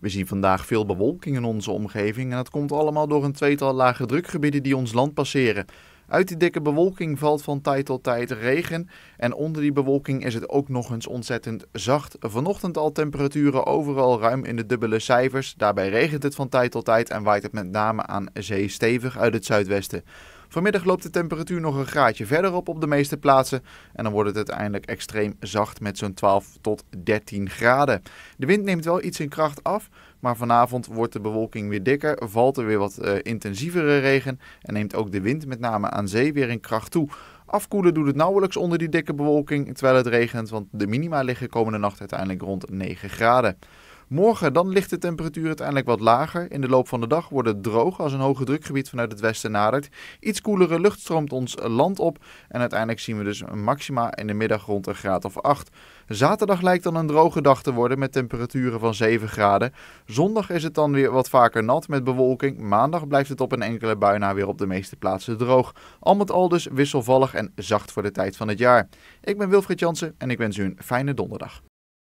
We zien vandaag veel bewolking in onze omgeving en dat komt allemaal door een tweetal lage drukgebieden die ons land passeren. Uit die dikke bewolking valt van tijd tot tijd regen. En onder die bewolking is het ook nog eens ontzettend zacht. Vanochtend al temperaturen overal ruim in de dubbele cijfers. Daarbij regent het van tijd tot tijd en waait het met name aan zee stevig uit het zuidwesten. Vanmiddag loopt de temperatuur nog een graadje verder op op de meeste plaatsen. En dan wordt het uiteindelijk extreem zacht met zo'n 12 tot 13 graden. De wind neemt wel iets in kracht af. Maar vanavond wordt de bewolking weer dikker, valt er weer wat eh, intensievere regen en neemt ook de wind met name aan zee weer in kracht toe. Afkoelen doet het nauwelijks onder die dikke bewolking terwijl het regent, want de minima liggen komende nacht uiteindelijk rond 9 graden. Morgen dan ligt de temperatuur uiteindelijk wat lager. In de loop van de dag wordt het droog als een hoge drukgebied vanuit het westen nadert. Iets koelere lucht stroomt ons land op. En uiteindelijk zien we dus een maxima in de middag rond een graad of 8. Zaterdag lijkt dan een droge dag te worden met temperaturen van 7 graden. Zondag is het dan weer wat vaker nat met bewolking. Maandag blijft het op een enkele bui na weer op de meeste plaatsen droog. Al met al dus wisselvallig en zacht voor de tijd van het jaar. Ik ben Wilfried Jansen en ik wens u een fijne donderdag.